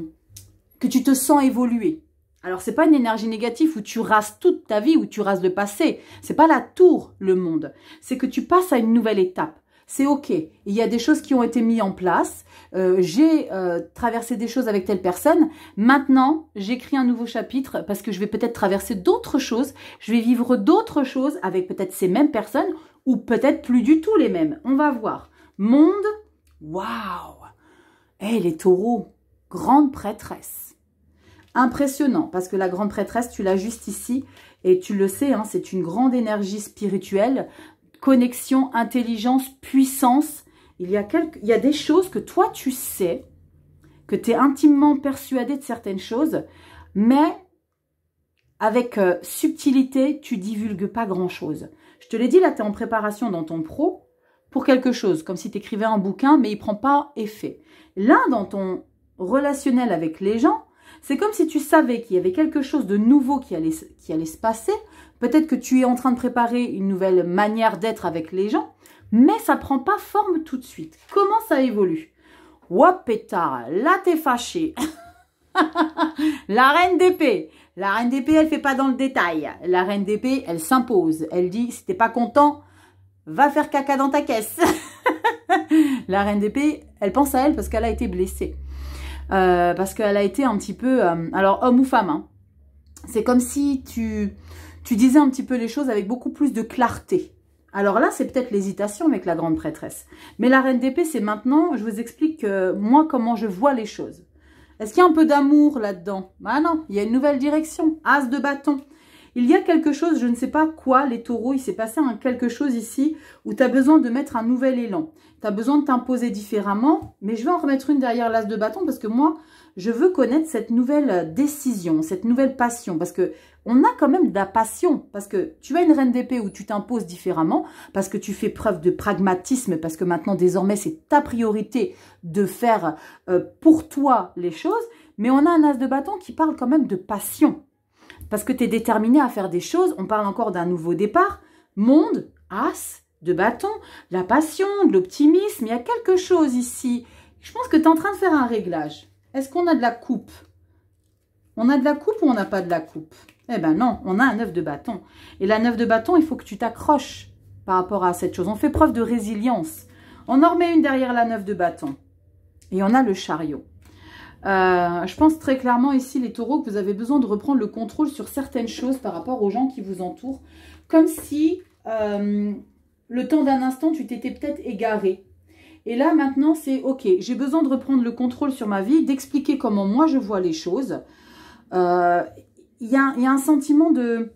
Speaker 1: que tu te sens évoluer. Alors, ce n'est pas une énergie négative où tu rases toute ta vie, où tu rases le passé. n'est pas la tour, le monde. C'est que tu passes à une nouvelle étape. C'est OK. Il y a des choses qui ont été mises en place. Euh, j'ai euh, traversé des choses avec telle personne. Maintenant, j'écris un nouveau chapitre parce que je vais peut-être traverser d'autres choses. Je vais vivre d'autres choses avec peut-être ces mêmes personnes ou peut-être plus du tout les mêmes. On va voir. Monde, waouh Eh, les taureaux, grande prêtresse. Impressionnant, parce que la grande prêtresse, tu l'as juste ici, et tu le sais, hein, c'est une grande énergie spirituelle, connexion, intelligence, puissance. Il y, a il y a des choses que toi, tu sais, que tu es intimement persuadé de certaines choses, mais avec euh, subtilité, tu divulgues pas grand-chose. Je te l'ai dit, là, tu es en préparation dans ton pro, pour quelque chose, comme si tu écrivais un bouquin, mais il prend pas effet. Là, dans ton relationnel avec les gens, c'est comme si tu savais qu'il y avait quelque chose de nouveau qui allait, qui allait se passer. Peut-être que tu es en train de préparer une nouvelle manière d'être avec les gens, mais ça prend pas forme tout de suite. Comment ça évolue Wapeta, là t'es fâché. la reine d'épée. La reine d'épée, elle fait pas dans le détail. La reine d'épée, elle s'impose. Elle dit, si t'es pas content, va faire caca dans ta caisse. la reine d'épée, elle pense à elle parce qu'elle a été blessée. Euh, parce qu'elle a été un petit peu... Euh, alors, homme ou femme, hein. c'est comme si tu, tu disais un petit peu les choses avec beaucoup plus de clarté. Alors là, c'est peut-être l'hésitation avec la grande prêtresse. Mais la reine d'épée, c'est maintenant, je vous explique euh, moi comment je vois les choses. Est-ce qu'il y a un peu d'amour là-dedans Ah non, il y a une nouvelle direction. As de bâton. Il y a quelque chose, je ne sais pas quoi, les taureaux, il s'est passé un quelque chose ici où tu as besoin de mettre un nouvel élan. Tu as besoin de t'imposer différemment, mais je vais en remettre une derrière l'as de bâton parce que moi, je veux connaître cette nouvelle décision, cette nouvelle passion parce que on a quand même de la passion parce que tu as une reine d'épée où tu t'imposes différemment, parce que tu fais preuve de pragmatisme, parce que maintenant désormais c'est ta priorité de faire euh, pour toi les choses, mais on a un as de bâton qui parle quand même de passion. Parce que tu es déterminé à faire des choses. On parle encore d'un nouveau départ. Monde, as, de bâton, la passion, de l'optimisme. Il y a quelque chose ici. Je pense que tu es en train de faire un réglage. Est-ce qu'on a de la coupe On a de la coupe ou on n'a pas de la coupe Eh ben non, on a un œuf de bâton. Et la neuf de bâton, il faut que tu t'accroches par rapport à cette chose. On fait preuve de résilience. On en remet une derrière la neuf de bâton. Et on a le chariot. Euh, je pense très clairement ici, les taureaux, que vous avez besoin de reprendre le contrôle sur certaines choses par rapport aux gens qui vous entourent. Comme si, euh, le temps d'un instant, tu t'étais peut-être égaré. Et là, maintenant, c'est « Ok, j'ai besoin de reprendre le contrôle sur ma vie, d'expliquer comment moi je vois les choses. Euh, il y, a, un sentiment de...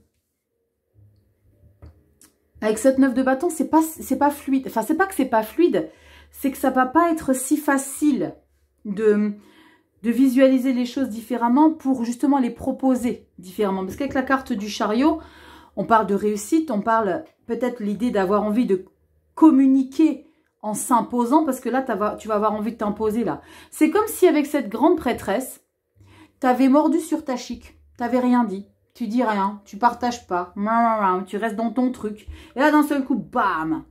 Speaker 1: Avec cette neuf de bâton, c'est pas, pas fluide. Enfin, c'est pas que c'est pas fluide, c'est que ça va pas être si facile de de visualiser les choses différemment pour justement les proposer différemment. Parce qu'avec la carte du chariot, on parle de réussite, on parle peut-être l'idée d'avoir envie de communiquer en s'imposant, parce que là, tu vas avoir envie de t'imposer là. C'est comme si avec cette grande prêtresse, tu avais mordu sur ta chic, tu t'avais rien dit, tu dis rien, tu partages pas, tu restes dans ton truc. Et là, d'un seul coup, bam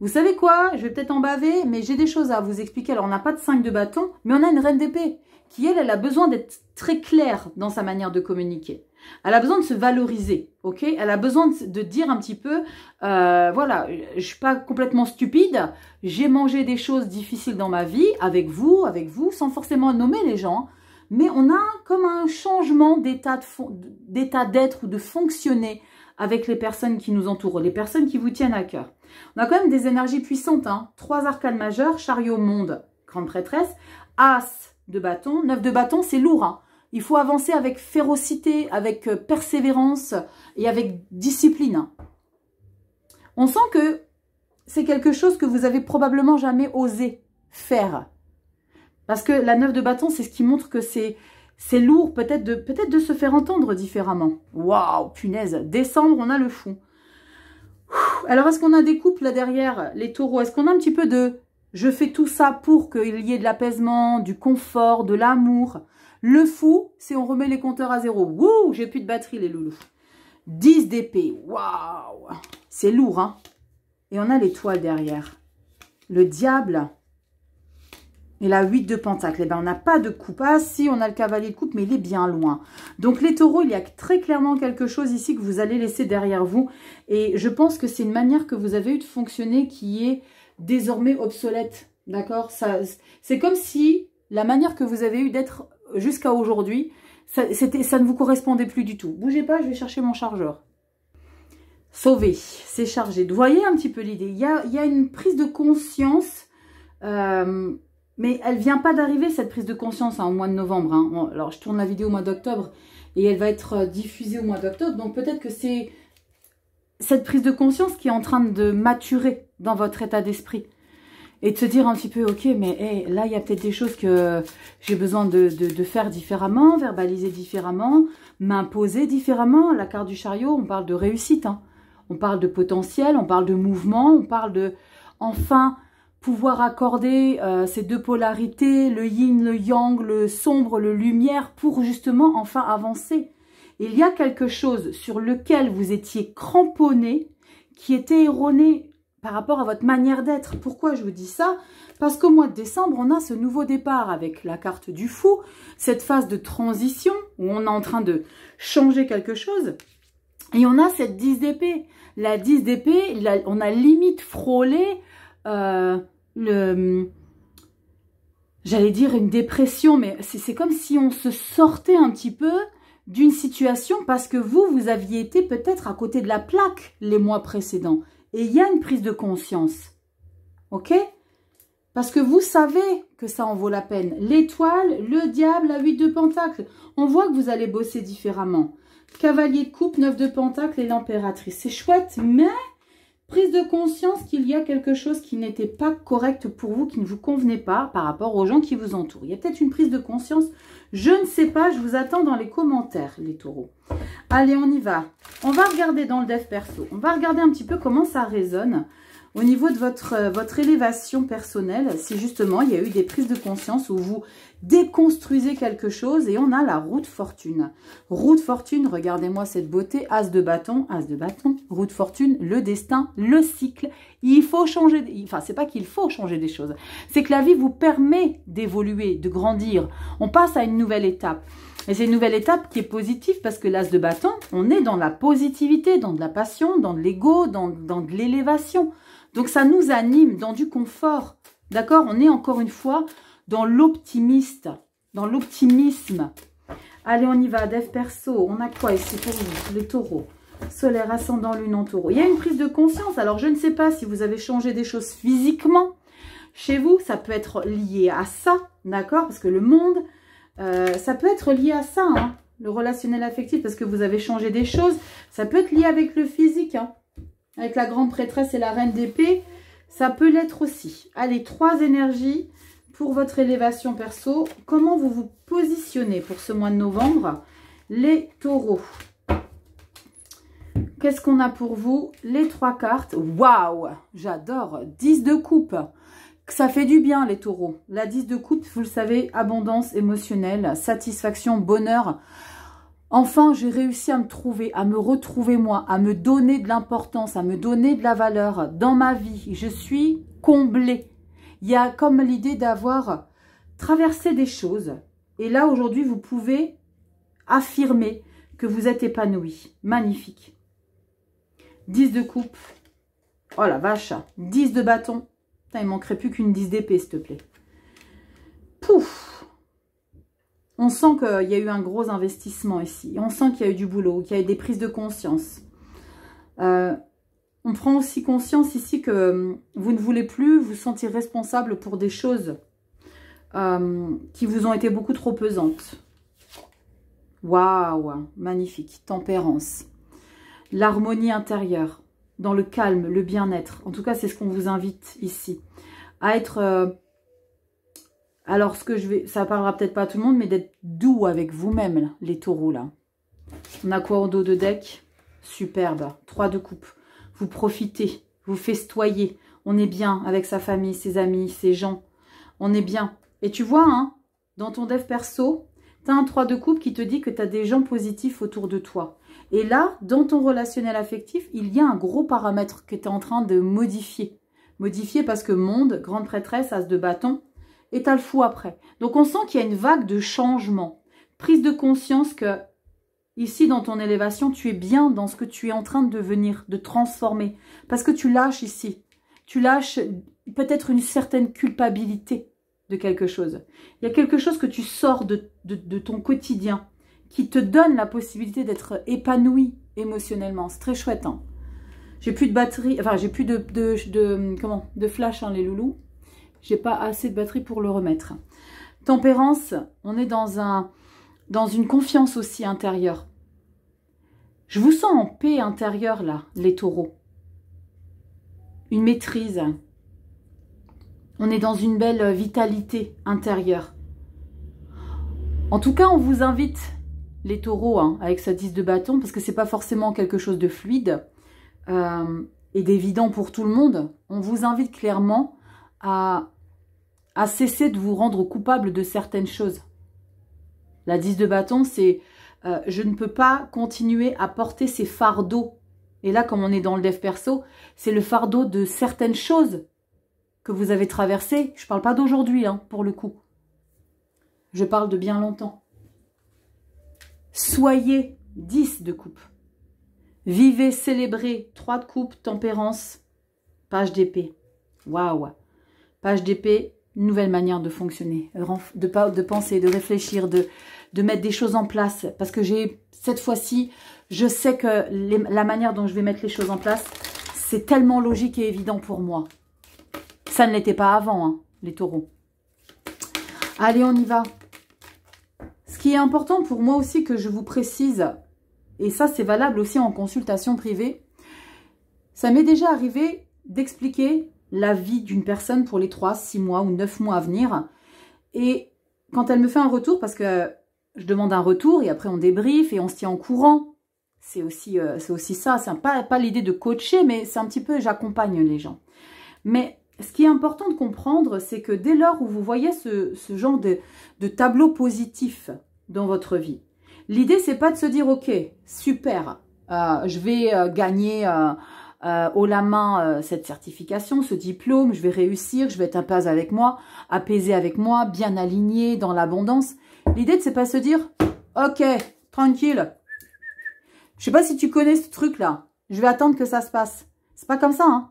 Speaker 1: Vous savez quoi Je vais peut-être en baver, mais j'ai des choses à vous expliquer. Alors, on n'a pas de 5 de bâton, mais on a une reine d'épée qui, elle, elle a besoin d'être très claire dans sa manière de communiquer. Elle a besoin de se valoriser, ok Elle a besoin de, dire un petit peu, euh, voilà, je suis pas complètement stupide, j'ai mangé des choses difficiles dans ma vie, avec vous, avec vous, sans forcément nommer les gens, mais on a comme un changement d'état d'être ou de fonctionner avec les personnes qui nous entourent, les personnes qui vous tiennent à cœur. On a quand même des énergies puissantes, hein trois arcades majeures, chariot monde, grande prêtresse, as, de bâton. neuf de bâton, c'est lourd. Hein. Il faut avancer avec férocité, avec euh, persévérance et avec discipline. Hein. On sent que c'est quelque chose que vous avez probablement jamais osé faire. Parce que la neuf de bâton, c'est ce qui montre que c'est c'est lourd peut-être de, peut de se faire entendre différemment. Waouh, punaise, décembre, on a le fond, Alors, est-ce qu'on a des couples là derrière, les taureaux Est-ce qu'on a un petit peu de je fais tout ça pour qu'il y ait de l'apaisement, du confort, de l'amour. Le fou, c'est on remet les compteurs à zéro. Wouh, j'ai plus de batterie les loulous. 10 d'épée, waouh C'est lourd, hein Et on a les l'étoile derrière. Le diable. Et la 8 de pentacle. Eh bien, on n'a pas de coupe. Ah si, on a le cavalier de coupe, mais il est bien loin. Donc, les taureaux, il y a très clairement quelque chose ici que vous allez laisser derrière vous. Et je pense que c'est une manière que vous avez eu de fonctionner qui est désormais obsolète. D'accord C'est comme si la manière que vous avez eu d'être jusqu'à aujourd'hui, ça, ça ne vous correspondait plus du tout. Bougez pas, je vais chercher mon chargeur. Sauvé, c'est chargé. Vous voyez un petit peu l'idée. Il, y a une prise de conscience, euh, mais elle vient pas d'arriver, cette prise de conscience, en hein, au mois de novembre. Hein. alors, je tourne la vidéo au mois d'octobre et elle va être euh, diffusée au mois d'octobre. Donc, peut-être que c'est cette prise de conscience qui est en train de maturer dans votre état d'esprit. Et de se dire un petit peu, ok, mais là, il y a peut-être des choses que j'ai besoin de, faire différemment, verbaliser différemment, m'imposer différemment. La carte du chariot, on parle de réussite, hein. on parle de potentiel, on parle de mouvement, on parle de, enfin, pouvoir accorder euh, ces deux polarités, le yin, le yang, le sombre, le lumière, pour justement enfin avancer il y a quelque chose sur lequel vous étiez cramponné qui était erroné par rapport à votre manière d'être. Pourquoi je vous dis ça Parce qu'au mois de décembre, on a ce nouveau départ avec la carte du fou, cette phase de transition où on est en train de changer quelque chose. Et on a cette 10 d'épée. La 10 d'épée, on a limite frôlé euh, le... J'allais dire une dépression, mais c'est comme si on se sortait un petit peu d'une situation parce que vous, vous aviez été peut-être à côté de la plaque les mois précédents. Et il y a une prise de conscience. OK Parce que vous savez que ça en vaut la peine. L'étoile, le diable, la huit de pentacle. On voit que vous allez bosser différemment. Cavalier de coupe, neuf de pentacle et l'empératrice. C'est chouette, mais prise de conscience qu'il y a quelque chose qui n'était pas correct pour vous, qui ne vous convenait pas par rapport aux gens qui vous entourent. Il y a peut-être une prise de conscience je ne sais pas, je vous attends dans les commentaires, les taureaux. Allez, on y va. On va regarder dans le dev perso. On va regarder un petit peu comment ça résonne au niveau de votre, euh, votre élévation personnelle, si justement il y a eu des prises de conscience où vous déconstruisez quelque chose et on a la route de fortune. Route fortune, regardez-moi cette beauté, as de bâton, as de bâton, Route de fortune, le destin, le cycle. Il faut changer, enfin c'est pas qu'il faut changer des choses, c'est que la vie vous permet d'évoluer, de grandir. On passe à une nouvelle étape. Et c'est une nouvelle étape qui est positive parce que l'as de bâton, on est dans la positivité, dans de la passion, dans de l'ego, dans, dans de l'élévation. Donc ça nous anime dans du confort. D'accord On est encore une fois dans l'optimiste, dans l'optimisme. Allez, on y va, Dev Perso, on a quoi ici pour vous Les taureaux, solaire, ascendant, lune en taureau. Il y a une prise de conscience, alors je ne sais pas si vous avez changé des choses physiquement chez vous, ça peut être lié à ça, d'accord Parce que le monde, euh, ça peut être lié à ça, hein. le relationnel affectif, parce que vous avez changé des choses, ça peut être lié avec le physique, hein. avec la grande prêtresse et la reine d'épée, ça peut l'être aussi. Allez, trois énergies pour votre élévation perso, comment vous vous positionnez pour ce mois de novembre Les taureaux. Qu'est-ce qu'on a pour vous Les trois cartes. Waouh J'adore 10 de coupe ça fait du bien les taureaux. La 10 de coupe, vous le savez, abondance émotionnelle, satisfaction, bonheur. Enfin, j'ai réussi à me trouver, à me retrouver moi, à me donner de l'importance, à me donner de la valeur dans ma vie. Je suis comblée. Il y a comme l'idée d'avoir traversé des choses. Et là, aujourd'hui, vous pouvez affirmer que vous êtes épanoui. Magnifique. 10 de coupe. Oh la vache. 10 de bâton. Putain, il manquerait plus qu'une 10 d'épée, s'il te plaît. Pouf On sent qu'il y a eu un gros investissement ici. On sent qu'il y a eu du boulot, qu'il y a eu des prises de conscience. Euh, on prend aussi conscience ici que euh, vous ne voulez plus vous sentir responsable pour des choses euh, qui vous ont été beaucoup trop pesantes. Waouh, magnifique, tempérance. L'harmonie intérieure, dans le calme, le bien-être. En tout cas, c'est ce qu'on vous invite ici. À être... Euh, alors, ce que je vais... Ça parlera peut-être pas à tout le monde, mais d'être doux avec vous-même, les taureaux, là. On a quoi au dos de deck Superbe. trois de coupe vous profitez, vous festoyez, on est bien avec sa famille, ses amis, ses gens, on est bien. Et tu vois, hein, dans ton dev perso, tu as un 3 de coupe qui te dit que tu as des gens positifs autour de toi. Et là, dans ton relationnel affectif, il y a un gros paramètre que tu es en train de modifier. Modifier parce que monde, grande prêtresse, as de bâton, et t'as le fou après. Donc on sent qu'il y a une vague de changement. Prise de conscience que Ici, dans ton élévation, tu es bien dans ce que tu es en train de devenir, de transformer. Parce que tu lâches ici. Tu lâches peut-être une certaine culpabilité de quelque chose. Il y a quelque chose que tu sors de, ton quotidien qui te donne la possibilité d'être épanoui émotionnellement. C'est très chouette. Hein. j'ai plus de batterie, enfin j'ai plus de, de, comment, de flash hein, les loulous. J'ai pas assez de batterie pour le remettre. Tempérance, on est dans, un, dans une confiance aussi intérieure. Je vous sens en paix intérieure là, les taureaux. Une maîtrise. On est dans une belle vitalité intérieure. En tout cas, on vous invite, les taureaux, hein, avec sa 10 de bâton, parce que ce n'est pas forcément quelque chose de fluide euh, et d'évident pour tout le monde. On vous invite clairement à, à cesser de vous rendre coupable de certaines choses. La 10 de bâton, c'est euh, je ne peux pas continuer à porter ces fardeaux. Et là, comme on est dans le dev perso, c'est le fardeau de certaines choses que vous avez traversées. Je ne parle pas d'aujourd'hui, hein, pour le coup. Je parle de bien longtemps. Soyez 10 de coupe. Vivez, célébrez 3 de coupe, tempérance, page d'épée. Waouh Page d'épée, nouvelle manière de fonctionner, de, de penser, de réfléchir, de, de mettre des choses en place. Parce que j'ai cette fois-ci, je sais que la manière dont je vais mettre les choses en place, c'est tellement logique et évident pour moi. Ça ne l'était pas avant, hein, les taureaux. Allez, on y va. Ce qui est important pour moi aussi que je vous précise, et ça c'est valable aussi en consultation privée, ça m'est déjà arrivé d'expliquer la vie d'une personne pour les 3, 6 mois ou 9 mois à venir. Et quand elle me fait un retour, parce que je demande un retour et après on débriefe et on se tient en courant. C'est aussi, euh, c'est aussi ça, c'est pas, pas l'idée de coacher, mais c'est un petit peu j'accompagne les gens. Mais ce qui est important de comprendre, c'est que dès lors où vous voyez ce, genre de, de, tableau positif dans votre vie, l'idée c'est pas de se dire ok, super, euh, je vais euh, gagner au la main cette certification, ce diplôme, je vais réussir, je vais être en phase avec moi, apaisé avec moi, bien aligné, dans l'abondance. L'idée, c'est pas de se dire, ok, tranquille. Je sais pas si tu connais ce truc-là. Je vais attendre que ça se passe. C'est pas comme ça, hein.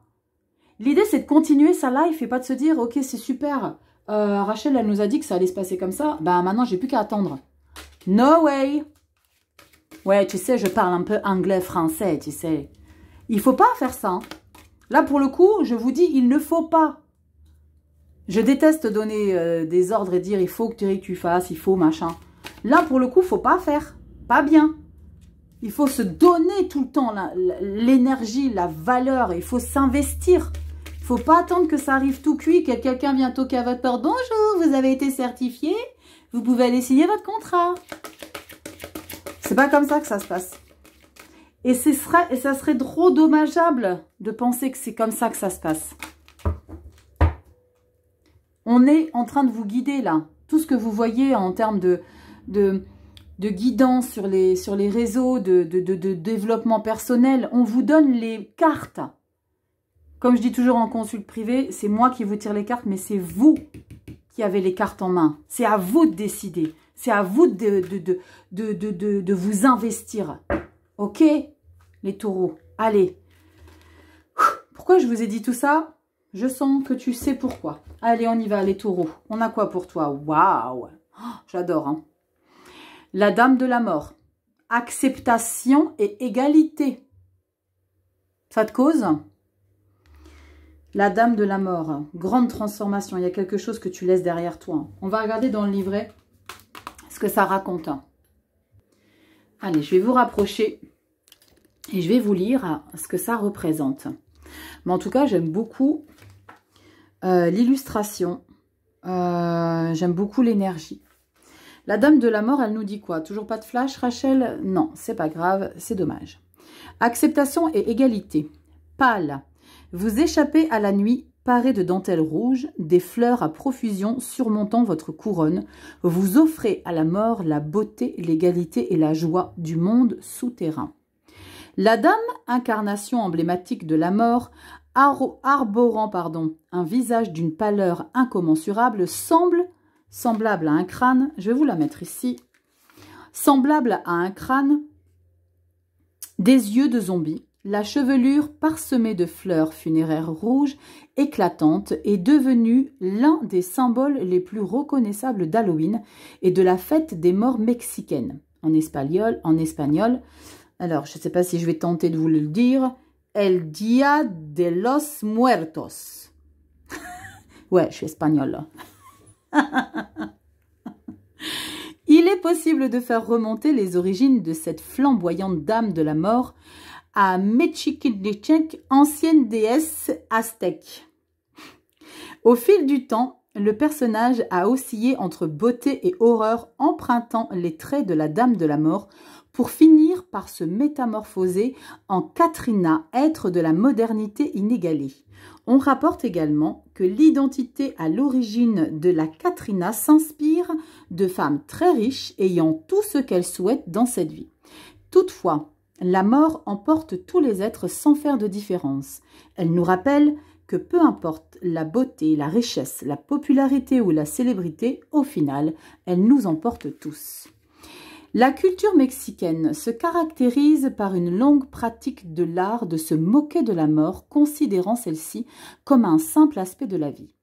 Speaker 1: L'idée, c'est de continuer sa life et pas de se dire, ok, c'est super. Euh, Rachel, elle nous a dit que ça allait se passer comme ça. Bah maintenant, j'ai plus qu'à attendre. No way. Ouais, tu sais, je parle un peu anglais-français, tu sais. Il faut pas faire ça. Hein. Là, pour le coup, je vous dis, il ne faut pas. Je déteste donner euh, des ordres et dire il faut que tu fasses, il faut machin. Là, pour le coup, faut pas faire. Pas bien. Il faut se donner tout le temps l'énergie, la valeur. Il faut s'investir. Il faut pas attendre que ça arrive tout cuit, que quelqu'un vient toquer à votre porte. Bonjour, vous avez été certifié. Vous pouvez aller signer votre contrat. C'est pas comme ça que ça se passe. Et, ce serait, et ça serait trop dommageable de penser que c'est comme ça que ça se passe. On est en train de vous guider là. Tout ce que vous voyez en termes de, de, guidance sur les, sur les réseaux, de, développement personnel, on vous donne les cartes. Comme je dis toujours en consulte privée, c'est moi qui vous tire les cartes, mais c'est vous qui avez les cartes en main. C'est à vous de décider. C'est à vous de, de, de vous investir. Ok, les taureaux Allez. Pourquoi je vous ai dit tout ça Je sens que tu sais pourquoi. Allez, on y va, les taureaux. On a quoi pour toi Waouh oh, J'adore. Hein. la dame de la mort. Acceptation et égalité. Ça te cause La dame de la mort. Grande transformation. Il y a quelque chose que tu laisses derrière toi. On va regarder dans le livret ce que ça raconte. Allez, je vais vous rapprocher et je vais vous lire ce que ça représente. Mais en tout cas, j'aime beaucoup euh, l'illustration. Euh, j'aime beaucoup l'énergie. La dame de la mort, elle nous dit quoi Toujours pas de flash, Rachel Non, c'est pas grave, c'est dommage. Acceptation et égalité. Pâle. Vous échappez à la nuit, parée de dentelles rouges, des fleurs à profusion surmontant votre couronne. Vous offrez à la mort la beauté, l'égalité et la joie du monde souterrain. La dame, incarnation emblématique de la mort, arborant pardon, un visage d'une pâleur incommensurable, semble, semblable à un crâne, je vais vous la mettre ici, semblable à un crâne, des yeux de zombie, la chevelure parsemée de fleurs funéraires rouges, éclatantes, est devenue l'un des symboles les plus reconnaissables d'Halloween et de la fête des morts mexicaines. En espagnol, en espagnol. Alors, je ne sais pas si je vais tenter de vous le dire. El Día de los Muertos. ouais, je suis Espagnol. Hein. Il est possible de faire remonter les origines de cette flamboyante dame de la mort à Mechikinichek, ancienne déesse aztèque. Au fil du temps, le personnage a oscillé entre beauté et horreur, empruntant les traits de la Dame de la Mort pour finir par se métamorphoser en Katrina, être de la modernité inégalée. On rapporte également que l'identité à l'origine de la Katrina s'inspire de femmes très riches ayant tout ce qu'elles souhaitent dans cette vie. Toutefois, la mort emporte tous les êtres sans faire de différence. Elle nous rappelle que peu importe la beauté, la richesse, la popularité ou la célébrité, au final, elle nous emporte tous. La culture mexicaine se caractérise par une longue pratique de l'art de se moquer de la mort, considérant celle-ci comme un simple aspect de la vie.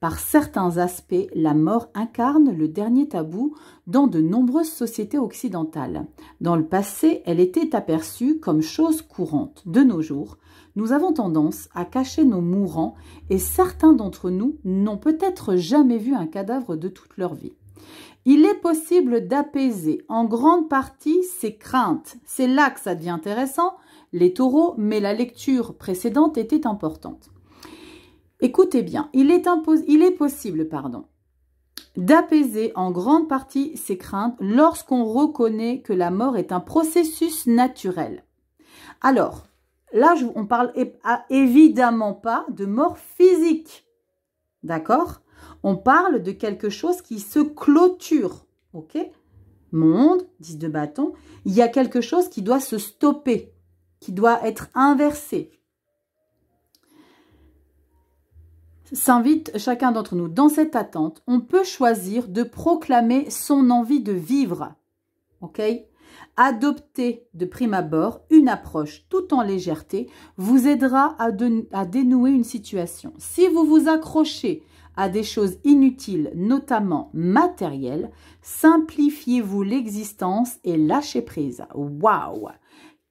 Speaker 1: Par certains aspects, la mort incarne le dernier tabou dans de nombreuses sociétés occidentales. Dans le passé, elle était aperçue comme chose courante. De nos jours, nous avons tendance à cacher nos mourants et certains d'entre nous n'ont peut-être jamais vu un cadavre de toute leur vie. Il est possible d'apaiser en grande partie ses craintes. C'est là que ça devient intéressant, les taureaux, mais la lecture précédente était importante. Écoutez bien, il est, possible pardon, d'apaiser en grande partie ses craintes lorsqu'on reconnaît que la mort est un processus naturel. Alors, là, on parle évidemment pas de mort physique, d'accord on parle de quelque chose qui se clôture, ok Monde, 10 de bâton. Il y a quelque chose qui doit se stopper, qui doit être inversé. S'invite chacun d'entre nous. Dans cette attente, on peut choisir de proclamer son envie de vivre. Ok Adopter de prime abord une approche tout en légèreté vous aidera à, dénouer une situation. Si vous vous accrochez à des choses inutiles, notamment matérielles, simplifiez-vous l'existence et lâchez prise. Waouh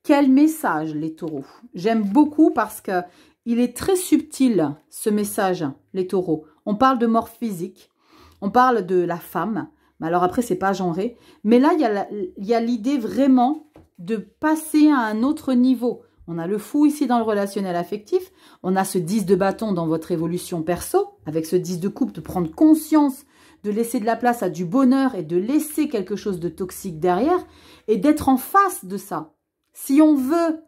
Speaker 1: Quel message les taureaux J'aime beaucoup parce qu'il il est très subtil ce message les taureaux. On parle de mort physique, on parle de la femme. Mais alors après n'est pas genré, mais là il y a l'idée vraiment de passer à un autre niveau on a le fou ici dans le relationnel affectif. On a ce 10 de bâton dans votre évolution perso, avec ce 10 de coupe de prendre conscience, de laisser de la place à du bonheur et de laisser quelque chose de toxique derrière et d'être en face de ça. Si on veut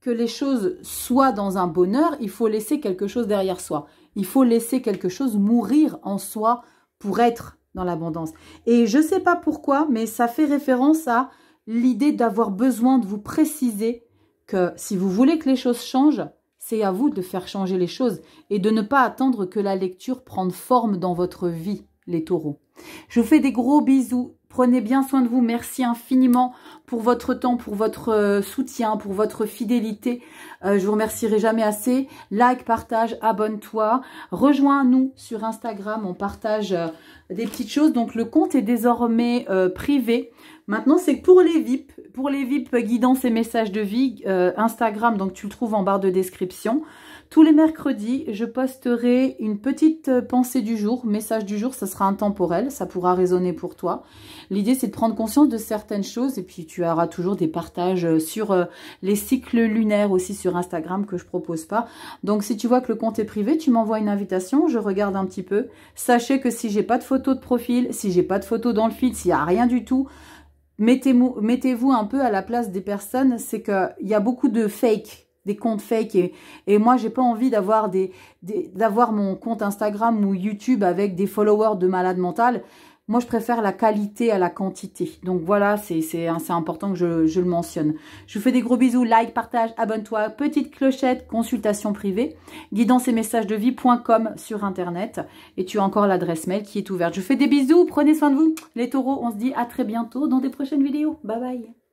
Speaker 1: que les choses soient dans un bonheur, il faut laisser quelque chose derrière soi. Il faut laisser quelque chose mourir en soi pour être dans l'abondance. Et je ne sais pas pourquoi, mais ça fait référence à l'idée d'avoir besoin de vous préciser que si vous voulez que les choses changent, c'est à vous de faire changer les choses et de ne pas attendre que la lecture prenne forme dans votre vie, les taureaux. Je vous fais des gros bisous. Prenez bien soin de vous. Merci infiniment pour votre temps, pour votre euh, soutien, pour votre fidélité. Euh, je vous remercierai jamais assez. Like, partage, abonne-toi. Rejoins-nous sur Instagram. On partage euh, des petites choses. Donc, le compte est désormais privé. Maintenant, c'est pour les VIP. Pour les VIP euh, guidance et messages de vie, euh, Instagram, donc tu le trouves en barre de description. Tous les mercredis, je posterai une petite euh, pensée du jour, message du jour, ça sera intemporel, ça pourra résonner pour toi. L'idée, c'est de prendre conscience de certaines choses et puis tu auras toujours des partages sur les cycles lunaires aussi sur Instagram que je propose pas. Donc, si tu vois que le compte est privé, tu m'envoies une invitation, je regarde un petit peu. Sachez que si j'ai pas de photo de profil, si j'ai pas de photo dans le feed, s'il n'y a rien du tout, mettez-vous mettez un peu à la place des personnes, c'est qu'il y a beaucoup de fake, des comptes fake. Et, et moi, j'ai pas envie d'avoir des, d'avoir mon compte Instagram ou YouTube avec des followers de malades mentales. Moi, je préfère la qualité à la quantité. Donc voilà, c'est important que je, le mentionne. Je vous fais des gros bisous. Like, partage, abonne-toi. Petite clochette, consultation privée. Guidance et messages de vie.com sur Internet. Et tu as encore l'adresse mail qui est ouverte. Je vous fais des bisous. Prenez soin de vous. Les taureaux, on se dit à très bientôt dans des prochaines vidéos. Bye bye.